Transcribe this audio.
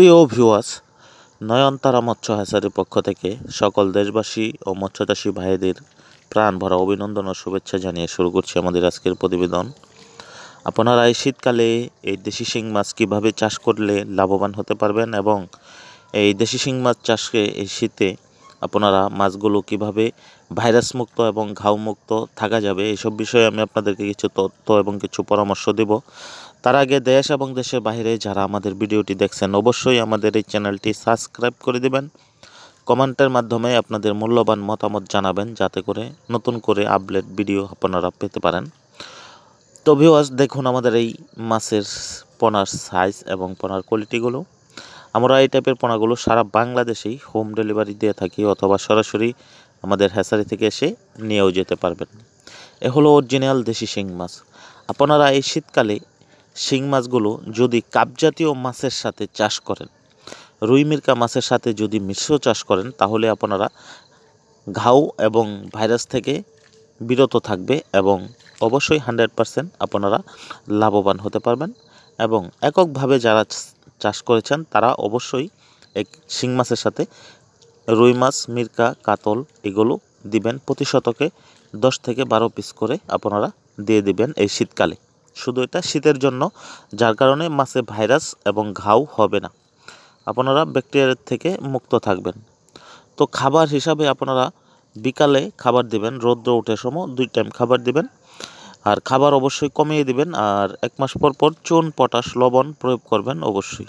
প্রিয় ভিউয়ার্স নয়নতারা মৎস্য হ্যাচারির পক্ষ থেকে সকল দেশবাসী ও মৎস্যচাষী ভাইদের প্রাণ ভরা অভিনন্দন ও শুভেচ্ছা জানিয়ে শুরু করছি আমাদের আজকের প্রতিবেদন আপনারা এই শীতকালে এই দেশি শিং মাছ কীভাবে চাষ করলে লাভবান হতে পারবেন এবং এই দেশি শিং মাছ চাষকে এই শীতে আপনারা মাছগুলো কিভাবে ভাইরাসমুক্ত এবং ঘাউমুক্ত থাকা যাবে এসব বিষয়ে আমি আপনাদেরকে কিছু তথ্য এবং কিছু পরামর্শ দেব তার আগে দেশ এবং দেশের বাইরে যারা আমাদের ভিডিওটি দেখছেন অবশ্যই আমাদের এই চ্যানেলটি সাবস্ক্রাইব করে দেবেন কমেন্টের মাধ্যমে আপনাদের মূল্যবান মতামত জানাবেন যাতে করে নতুন করে আপডেট ভিডিও আপনারা পেতে পারেন তো আজ দেখুন আমাদের এই মাছের পোনার সাইজ এবং পোনার কোয়ালিটিগুলো আমরা এই টাইপের পোনাগুলো সারা বাংলাদেশেই হোম ডেলিভারি দিয়ে থাকি অথবা সরাসরি আমাদের হ্যাসারি থেকে এসে নিয়েও যেতে পারবেন এ হলো অরিজিনাল দেশি শিং মাছ আপনারা এই শীতকালে শিং মাছগুলো যদি কাপজাতীয় মাছের সাথে চাষ করেন রুই মির্কা মাছের সাথে যদি মিশ্র চাষ করেন তাহলে আপনারা ঘাউ এবং ভাইরাস থেকে বিরত থাকবে এবং অবশ্যই হান্ড্রেড পারসেন্ট আপনারা লাভবান হতে পারবেন এবং এককভাবে যারা চাষ করেছেন তারা অবশ্যই এক শিং মাছের সাথে রুই মাছ মির্কা কাতল এগুলো দিবেন প্রতি শতকে দশ থেকে বারো পিস করে আপনারা দিয়ে দিবেন এই শীতকালে শুধু এটা শীতের জন্য যার কারণে মাছে ভাইরাস এবং ঘাও হবে না আপনারা ব্যাকটেরিয়ার থেকে মুক্ত থাকবেন তো খাবার হিসাবে আপনারা বিকালে খাবার দিবেন রৌদ্র ওঠে সময় দুই টাইম খাবার দিবেন আর খাবার অবশ্যই কমিয়ে দিবেন আর এক মাস পর পর চুন পটাশ লবণ প্রয়োগ করবেন অবশ্যই